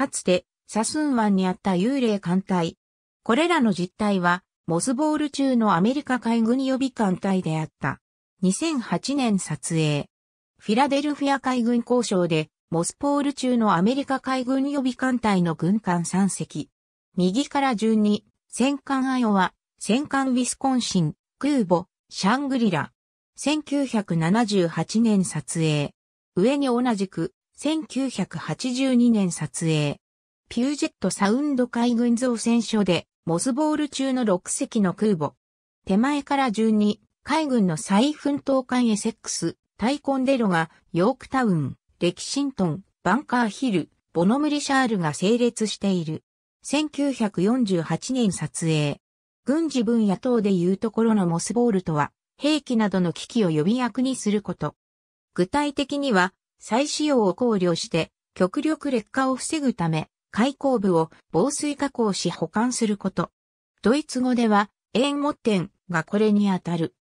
かつてサスン湾にあった幽霊艦隊。これらの実態は、モスボール中のアメリカ海軍予備艦隊であった。2008年撮影。フィラデルフィア海軍交渉で、モスポール中のアメリカ海軍予備艦隊の軍艦3隻。右から順に、戦艦アヨワ、戦艦ウィスコンシン、空母、シャングリラ。1978年撮影。上に同じく、1982年撮影。ピュージェットサウンド海軍造船所で、モスボール中の6隻の空母。手前から順に、海軍の再奮闘艦 s セックス、タイコンデロが、ヨークタウン、レキシントン、バンカーヒル、ボノムリシャールが整列している。1948年撮影。軍事分野等でいうところのモスボールとは、兵器などの機器を予備役にすること。具体的には、再使用を考慮して極力劣化を防ぐため、開口部を防水加工し保管すること。ドイツ語では、円モッテンがこれにあたる。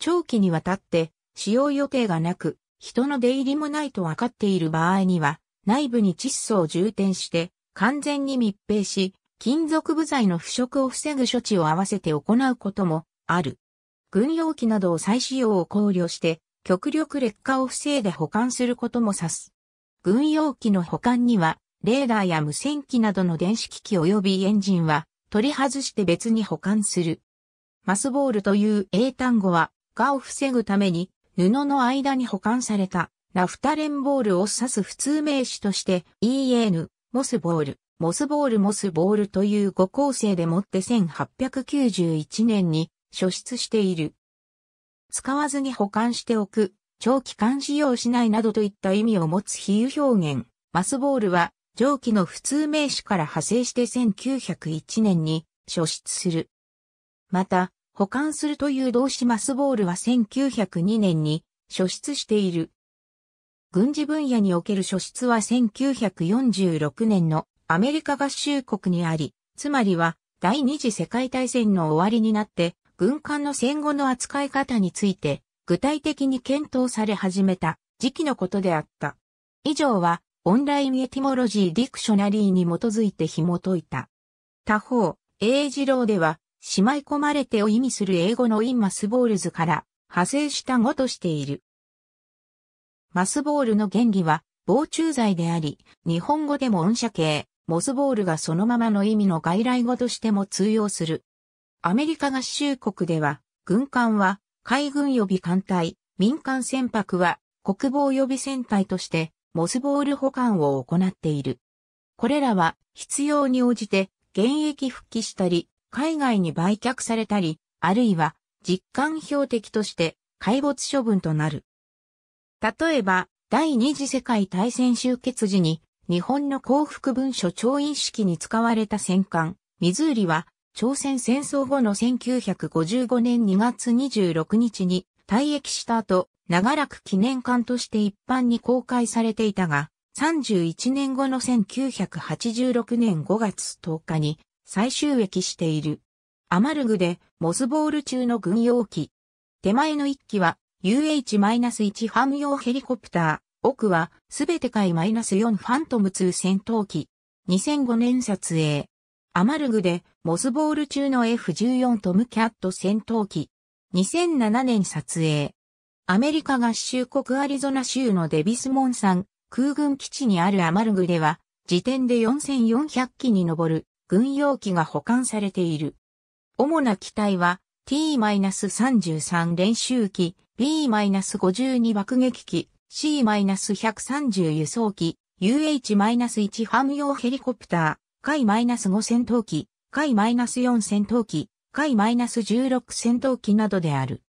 長期にわたって使用予定がなく、人の出入りもないと分かっている場合には、内部に窒素を充填して完全に密閉し、金属部材の腐食を防ぐ処置を合わせて行うこともある。軍用機などを再使用を考慮して、極力劣化を防いで保管することも指す。軍用機の保管には、レーダーや無線機などの電子機器及びエンジンは、取り外して別に保管する。マスボールという英単語は、化を防ぐために、布の間に保管された、ナフタレンボールを指す普通名詞として、EN、モスボール、モスボールモスボールという語構成でもって1891年に、初出している。使わずに保管しておく、長期間使用しないなどといった意味を持つ比喩表現、マスボールは、蒸気の普通名詞から派生して1901年に初出する。また、保管するという動詞マスボールは1902年に初出している。軍事分野における初出は1946年のアメリカ合衆国にあり、つまりは第二次世界大戦の終わりになって軍艦の戦後の扱い方について、具体的に検討され始めた時期のことであった。以上は、オンラインエティモロジーディクショナリーに基づいて紐解いた。他方、英二郎では、しまい込まれてを意味する英語のインマスボールズから派生した語としている。マスボールの原理は、防虫剤であり、日本語でも音社系、モスボールがそのままの意味の外来語としても通用する。アメリカ合衆国では、軍艦は海軍予備艦隊、民間船舶は国防予備船隊として、モスボール保管を行っている。これらは必要に応じて現役復帰したり、海外に売却されたり、あるいは実艦標的として海没処分となる。例えば、第二次世界大戦終結時に、日本の幸福文書調印式に使われた戦艦、ミズーリは、朝鮮戦争後の1955年2月26日に退役した後、長らく記念館として一般に公開されていたが、31年後の1986年5月10日に再収益している。アマルグでモスボール中の軍用機。手前の1機は UH-1 ハム用ヘリコプター。奥はすべて海 -4 ファントム2戦闘機。2005年撮影。アマルグでモスボール中の F14 トムキャット戦闘機。2007年撮影。アメリカ合衆国アリゾナ州のデビスモンさん、空軍基地にあるアマルグでは、時点で4400機に上る軍用機が保管されている。主な機体は T-33 練習機、B-52 爆撃機、C-130 輸送機、UH-1 ハム用ヘリコプター。海 -5 戦闘機、海 -4 戦闘機、海 -16 戦闘機などである。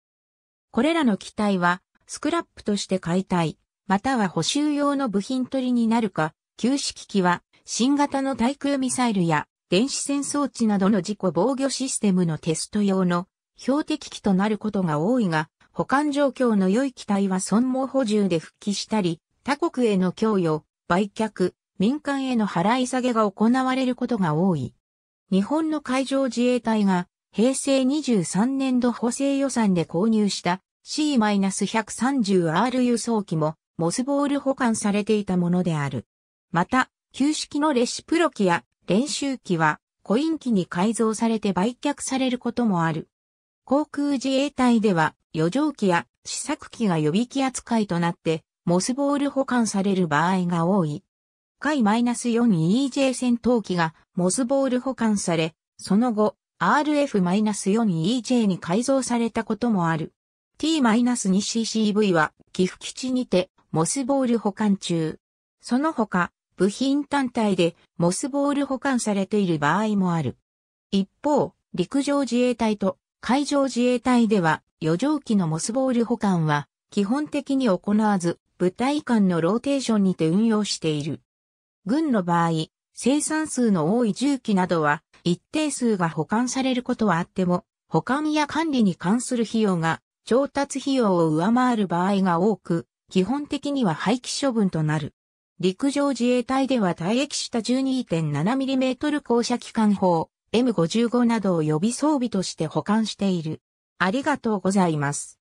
これらの機体は、スクラップとして解体、または補修用の部品取りになるか、旧式機は、新型の対空ミサイルや、電子戦装置などの事故防御システムのテスト用の標的機となることが多いが、保管状況の良い機体は損耗補充で復帰したり、他国への供与、売却、民間への払い下げが行われることが多い。日本の海上自衛隊が平成23年度補正予算で購入した C-130R 輸送機もモスボール保管されていたものである。また、旧式のレシプロ機や練習機はコイン機に改造されて売却されることもある。航空自衛隊では余剰機や試作機が予備機扱いとなってモスボール保管される場合が多い。回 -4EJ 戦闘機がモズボール保管され、その後 RF-4EJ に改造されたこともある。T-2CCV は寄付基地にてモスボール保管中。その他、部品単体でモスボール保管されている場合もある。一方、陸上自衛隊と海上自衛隊では余剰機のモスボール保管は基本的に行わず部隊間のローテーションにて運用している。軍の場合、生産数の多い重機などは一定数が保管されることはあっても、保管や管理に関する費用が調達費用を上回る場合が多く、基本的には廃棄処分となる。陸上自衛隊では退役した 12.7mm 降車機関砲 M55 などを予備装備として保管している。ありがとうございます。